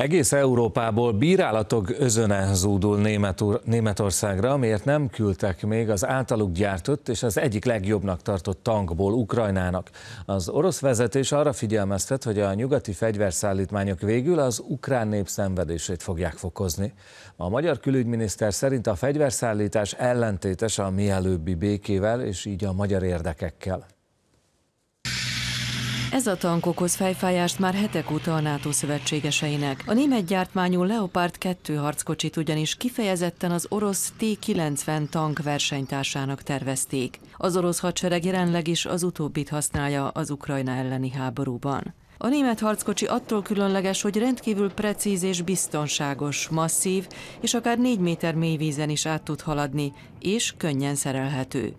Egész Európából bírálatok özöne zúdul Német úr, Németországra, miért nem küldtek még az általuk gyártott és az egyik legjobbnak tartott tankból Ukrajnának. Az orosz vezetés arra figyelmeztet, hogy a nyugati fegyverszállítmányok végül az ukrán nép szenvedését fogják fokozni. A magyar külügyminiszter szerint a fegyverszállítás ellentétes a mielőbbi békével és így a magyar érdekekkel. Ez a tank okoz fejfájást már hetek óta a NATO szövetségeseinek. A német gyártmányú Leopard 2 harckocsit ugyanis kifejezetten az orosz T-90 tank versenytársának tervezték. Az orosz hadsereg jelenleg is az utóbbit használja az Ukrajna elleni háborúban. A német harckocsi attól különleges, hogy rendkívül precíz és biztonságos, masszív, és akár négy méter mély vízen is át tud haladni, és könnyen szerelhető.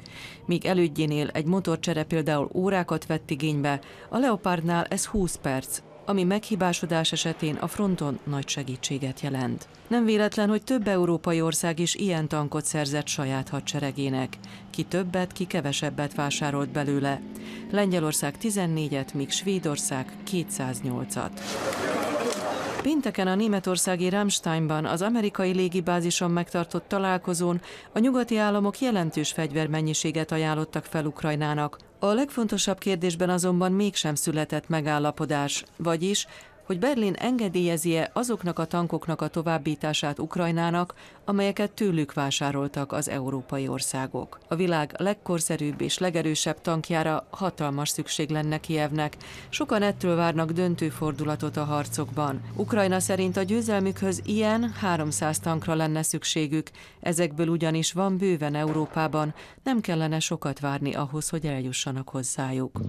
Míg elődjénél egy motorcsere például órákat vett igénybe, a Leopardnál ez 20 perc, ami meghibásodás esetén a fronton nagy segítséget jelent. Nem véletlen, hogy több európai ország is ilyen tankot szerzett saját hadseregének. Ki többet, ki kevesebbet vásárolt belőle. Lengyelország 14-et, míg Svédország 208-at. Pénteken a németországi Rammsteinban az amerikai légibázison megtartott találkozón a nyugati államok jelentős fegyvermennyiséget ajánlottak fel Ukrajnának. A legfontosabb kérdésben azonban mégsem született megállapodás, vagyis hogy Berlin engedélyezi-e azoknak a tankoknak a továbbítását Ukrajnának, amelyeket tőlük vásároltak az európai országok. A világ legkorszerűbb és legerősebb tankjára hatalmas szükség lenne Kievnek. Sokan ettől várnak döntő fordulatot a harcokban. Ukrajna szerint a győzelmükhöz ilyen 300 tankra lenne szükségük, ezekből ugyanis van bőven Európában, nem kellene sokat várni ahhoz, hogy eljussanak hozzájuk.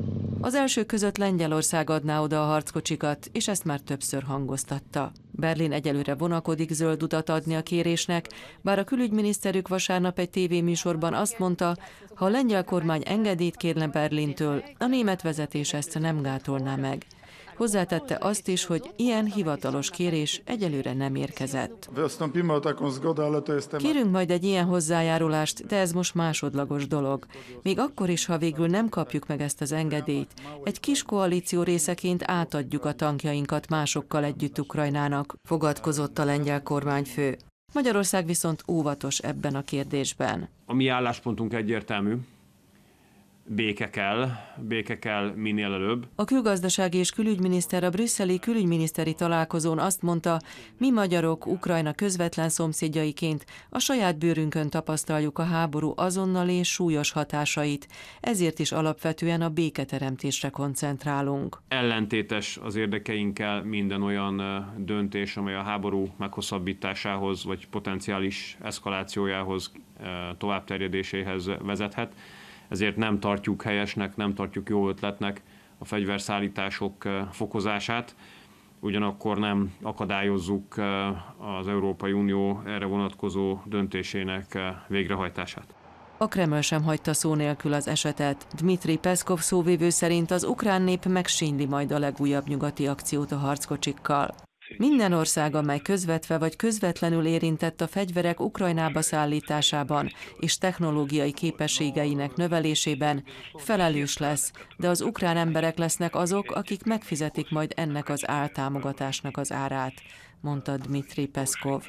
Az első között Lengyelország adná oda a harckocsikat, és ezt már többször hangoztatta. Berlin egyelőre vonakodik zöld utat adni a kérésnek, bár a külügyminiszterük vasárnap egy tévéműsorban azt mondta, ha a lengyel kormány engedélyt kérne Berlintől, a német vezetés ezt nem gátolná meg. Hozzátette azt is, hogy ilyen hivatalos kérés egyelőre nem érkezett. Kérünk majd egy ilyen hozzájárulást, de ez most másodlagos dolog. Még akkor is, ha végül nem kapjuk meg ezt az engedélyt, egy kis koalíció részeként átadjuk a tankjainkat másokkal együtt Ukrajnának, fogadkozott a lengyel kormányfő. Magyarország viszont óvatos ebben a kérdésben. A mi álláspontunk egyértelmű, béke kell, béke kell minél előbb. A külgazdasági és külügyminiszter a brüsszeli külügyminiszteri találkozón azt mondta, mi magyarok Ukrajna közvetlen szomszédjaiként a saját bőrünkön tapasztaljuk a háború azonnal és súlyos hatásait, ezért is alapvetően a béketeremtésre koncentrálunk. Ellentétes az érdekeinkkel minden olyan döntés, amely a háború meghosszabbításához vagy potenciális eszkalációjához, továbbterjedéséhez vezethet ezért nem tartjuk helyesnek, nem tartjuk jó ötletnek a fegyverszállítások fokozását. Ugyanakkor nem akadályozzuk az Európai Unió erre vonatkozó döntésének végrehajtását. A Kreml sem hagyta szó nélkül az esetet. Dmitri Peszkov szóvívő szerint az ukrán nép megsínyli majd a legújabb nyugati akciót a harckocsikkal. Minden ország, amely közvetve vagy közvetlenül érintett a fegyverek Ukrajnába szállításában és technológiai képességeinek növelésében, felelős lesz, de az ukrán emberek lesznek azok, akik megfizetik majd ennek az áltámogatásnak az árát, mondta Dmitri Peszkov.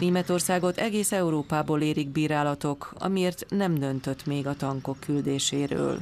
Németországot egész Európából érik bírálatok, amiért nem döntött még a tankok küldéséről.